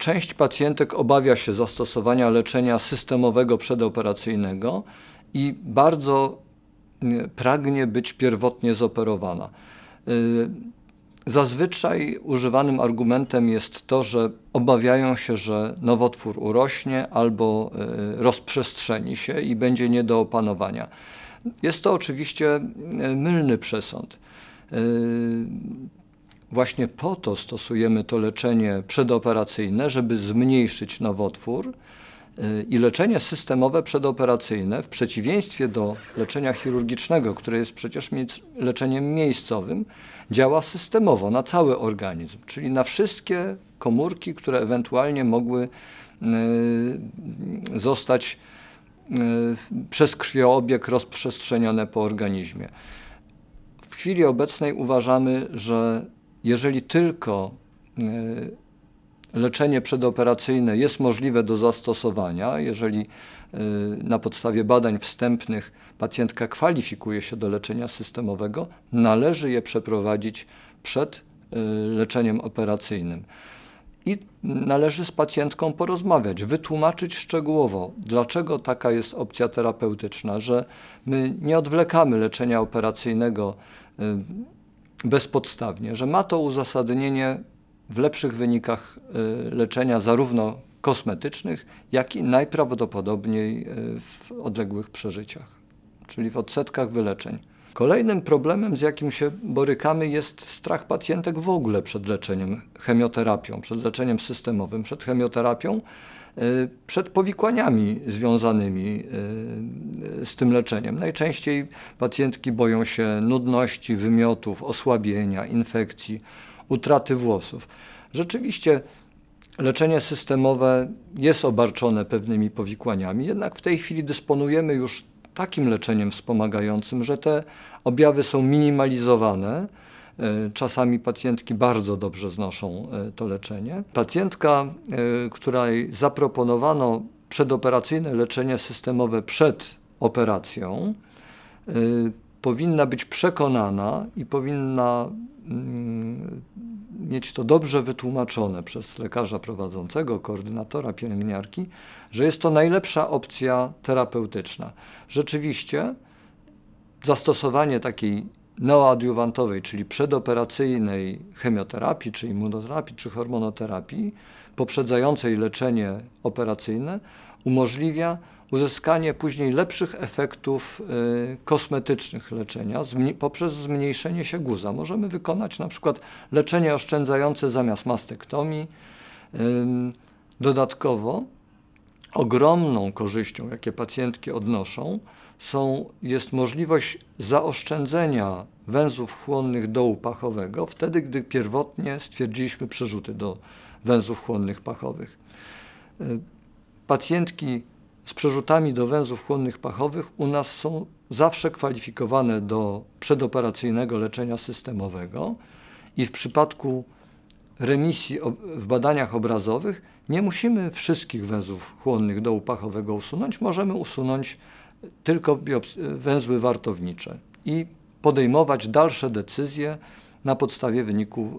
część pacjentek obawia się zastosowania leczenia systemowego przedoperacyjnego i bardzo mm, pragnie być pierwotnie zoperowana. Y, zazwyczaj używanym argumentem jest to, że obawiają się, że nowotwór urośnie albo y, rozprzestrzeni się i będzie nie do opanowania. Jest to oczywiście y, mylny przesąd Właśnie po to stosujemy to leczenie przedoperacyjne, żeby zmniejszyć nowotwór. Y, I leczenie systemowe przedoperacyjne, w przeciwieństwie do leczenia chirurgicznego, które jest przecież leczeniem miejscowym, działa systemowo na cały organizm, czyli na wszystkie komórki, które ewentualnie mogły y, zostać y, przez krwioobieg rozprzestrzenione po organizmie. W chwili obecnej uważamy, że jeżeli tylko y, leczenie przedoperacyjne jest możliwe do zastosowania, jeżeli y, na podstawie badań wstępnych pacjentka kwalifikuje się do leczenia systemowego, należy je przeprowadzić przed y, leczeniem operacyjnym. I należy z pacjentką porozmawiać, wytłumaczyć szczegółowo, dlaczego taka jest opcja terapeutyczna, że my nie odwlekamy leczenia operacyjnego bezpodstawnie, że ma to uzasadnienie w lepszych wynikach y, leczenia zarówno kosmetycznych, jak i najprawdopodobniej y, w odległych przeżyciach, czyli w odsetkach wyleczeń. Kolejnym problemem, z jakim się borykamy, jest strach pacjentek w ogóle przed leczeniem chemioterapią, przed leczeniem systemowym, przed chemioterapią. Y, przed powikłaniami związanymi y, y, z tym leczeniem. Najczęściej pacjentki boją się nudności, wymiotów, osłabienia, infekcji, utraty włosów. Rzeczywiście leczenie systemowe jest obarczone pewnymi powikłaniami, jednak w tej chwili dysponujemy już takim leczeniem wspomagającym, że te objawy są minimalizowane E, czasami pacjentki bardzo dobrze znoszą e, to leczenie. Pacjentka, e, której zaproponowano przedoperacyjne leczenie systemowe przed operacją, powinna być przekonana i powinna mm, mieć to dobrze wytłumaczone przez lekarza prowadzącego, koordynatora, pielęgniarki, że jest to najlepsza opcja terapeutyczna. Rzeczywiście zastosowanie takiej neoadiuwantowej, czyli przedoperacyjnej chemioterapii, czy immunoterapii, czy hormonoterapii, poprzedzającej leczenie operacyjne, umożliwia uzyskanie później lepszych efektów y, kosmetycznych leczenia poprzez zmniejszenie się guza. Możemy wykonać na przykład leczenie oszczędzające zamiast mastektomii. Y, dodatkowo ogromną korzyścią, jakie pacjentki odnoszą, są, jest możliwość zaoszczędzenia węzłów chłonnych dołu pachowego, wtedy gdy pierwotnie stwierdziliśmy przerzuty do węzłów chłonnych pachowych. E, pacjentki z przerzutami do węzłów chłonnych pachowych u nas są zawsze kwalifikowane do przedoperacyjnego leczenia systemowego i w przypadku remisji w badaniach obrazowych nie musimy wszystkich węzłów chłonnych do upachowego usunąć, możemy usunąć tylko węzły wartownicze i podejmować dalsze decyzje na podstawie wyniku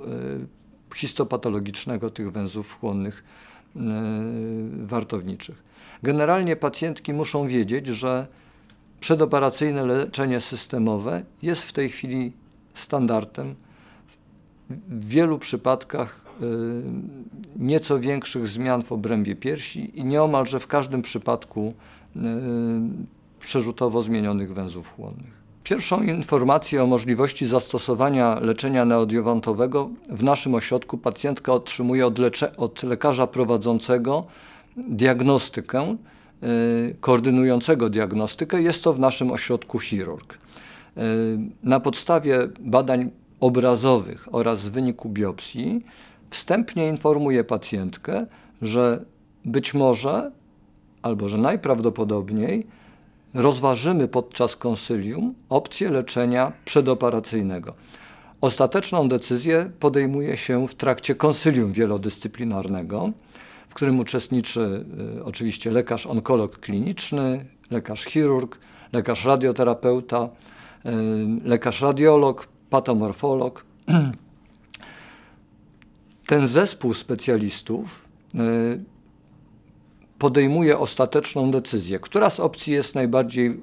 e, histopatologicznego tych węzłów chłonnych e, wartowniczych. Generalnie pacjentki muszą wiedzieć, że przedoperacyjne leczenie systemowe jest w tej chwili standardem. W wielu przypadkach e, nieco większych zmian w obrębie piersi i nieomalże w każdym przypadku przerzutowo zmienionych węzłów chłonnych. Pierwszą informację o możliwości zastosowania leczenia neodiowantowego w naszym ośrodku pacjentka otrzymuje od, od lekarza prowadzącego diagnostykę, y, koordynującego diagnostykę. Jest to w naszym ośrodku chirurg. Y, na podstawie badań obrazowych oraz wyniku biopsji wstępnie informuje pacjentkę, że być może albo że najprawdopodobniej rozważymy podczas konsylium opcję leczenia przedoperacyjnego. Ostateczną decyzję podejmuje się w trakcie konsylium wielodyscyplinarnego, w którym uczestniczy y, oczywiście lekarz onkolog kliniczny, lekarz chirurg, lekarz radioterapeuta, y, lekarz radiolog, patomorfolog. Ten zespół specjalistów y, podejmuje ostateczną decyzję, która z opcji jest najbardziej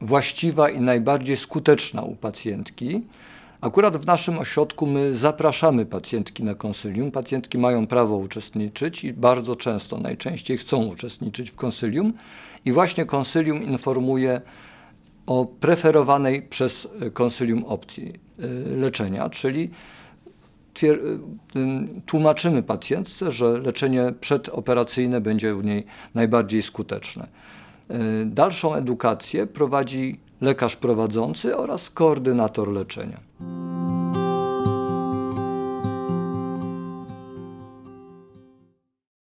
właściwa i najbardziej skuteczna u pacjentki. Akurat w naszym ośrodku my zapraszamy pacjentki na konsylium. Pacjentki mają prawo uczestniczyć i bardzo często, najczęściej chcą uczestniczyć w konsylium. I właśnie konsylium informuje o preferowanej przez konsylium opcji e, leczenia, czyli tłumaczymy pacjentce, że leczenie przedoperacyjne będzie u niej najbardziej skuteczne. Y, dalszą edukację prowadzi lekarz prowadzący oraz koordynator leczenia.